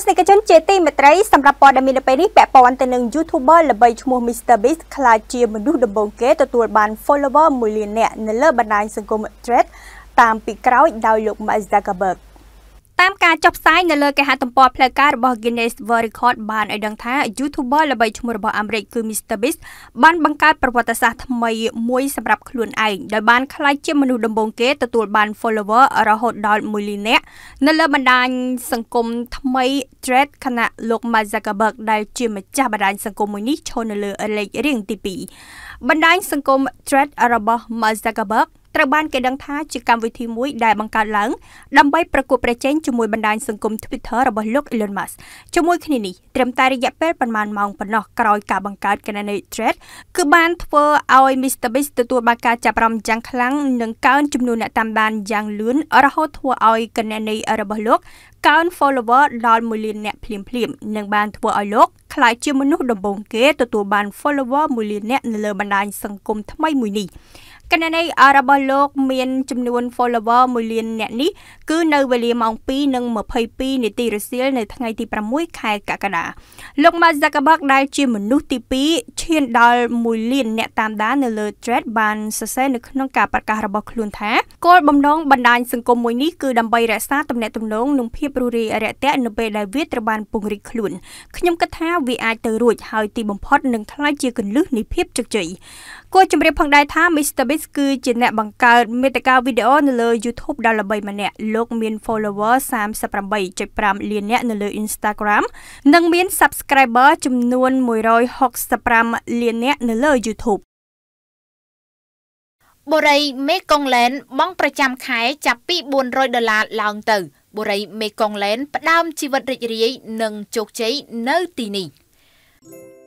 ស្សនិកជនជាទីមេត្រីសម្រាប់ព័ត៌មាននៅពេលនេះពាក់ព័ន្ធទៅនឹង YouTuber ល្បីឈ្មោះ MrBeast ខ្លាចជាមនុស្សដំបូងគេទទួលបាន follower 1លាននាក់នៅលើបណ្ដាញសង្គម Threads តាមពីក្រោយដោយលោក Mark Zuckerberg តាមការចុះផ្សាយនៅលើគេហទំព័រផ្លូវការរបស់ Guinness World Record បានឲ្យដឹងថា YouTuber ល្បីឈ្មោះរបស់អាមេរិកគឺ MrBeast បានបង្កើតប្រវត្តិសាស្ត្រថ្មីមួយសម្រាប់ខ្លួនឯងដោយបានក្លាយជាមនុស្សដំបូងគេទទួលបាន follower រហូតដល់1លាននាក់នៅលើបណ្ដាញសង្គមថ្មី Threads ខណៈលោក Mark Zuckerberg ដែលជាម្ចាស់បណ្ដាញសង្គមមួយនេះឈរនៅលើលេខរៀងទី2បណ្ដាញសង្គម Threads របស់ Mark Zuckerberg ត្រូវបានគេដឹងថាជាកម្មវិធីមួយដែលបង្កើតឡើងដើម្បីប្រកួតប្រជែងជាមួយបណ្ដាញសង្គម Twitter របស់លោក Elon Musk ជាមួយគ្នានេះត្រឹមតែរយៈពេលប្រមាណម៉ោងប៉ុណ្ណោះក្រោយការបង្កើតគណនី Thread គឺបានធ្វើឲ្យ MrBeast ទទួលបានការចាប់អារម្មណ៍យ៉ាងខ្លាំងនិងកើនចំនួនអ្នកតាមដានយ៉ាងលឿនរហូតធ្វើឲ្យគណនីរបស់លោកកើន follower ដល់1លានអ្នកភ្លាមៗនិងបានធ្វើឲ្យលោកក្លាយជាមនុស្សដំបូងគេទទួលបាន follower 1លានអ្នកនៅលើបណ្ដាញសង្គមថ្មីមួយនេះ។គណនីរបស់លោកមានចំនួន follower 1លានអ្នកនេះគឺនៅវេលាម៉ោង2:22នាទីរសៀលនៅថ្ងៃទី6ខែកក្កដាលោក Mark Zuckerberg ដែលជាមនុស្សទី2ឈានដល់1លានអ្នកតាមដាននៅលើ Thread បានសរសេរនៅក្នុងការប្រកាសរបស់ខ្លួនថាគោលបំណងបណ្ដាញសង្គមមួយនេះគឺដើម្បីរក្សាទំនាក់ទំនងនិងភាពរស់រាយរាក់ទាក់នៅពេលដែលវាត្រូវបានពង្រីកខ្លួនខ្ញុំគិតថាវាអាចទៅរួចហើយទីបំផុតនឹងក្លាយជាគន្លឹះនៃភាពជោគជ័យគួរជម្រាបផងដែរថា Mr. Price គឺជាអ្នកបង្កើតមេតិកាវីដេអូនៅលើ YouTube ដ៏ល្បីម្នាក់លោកមាន follower 38.5លាននាក់នៅលើ Instagram និងមាន subscriber ចំនួន165លាននាក់នៅលើ YouTube បុរីមេកុងឡែន បង់ប្រចាំខែចាប់ពី400ដុល្លារឡើងទៅបុរីមេកុងឡែន ផ្ដើមជីវិតរីករាយនិងជោគជ័យនៅទីនេះ។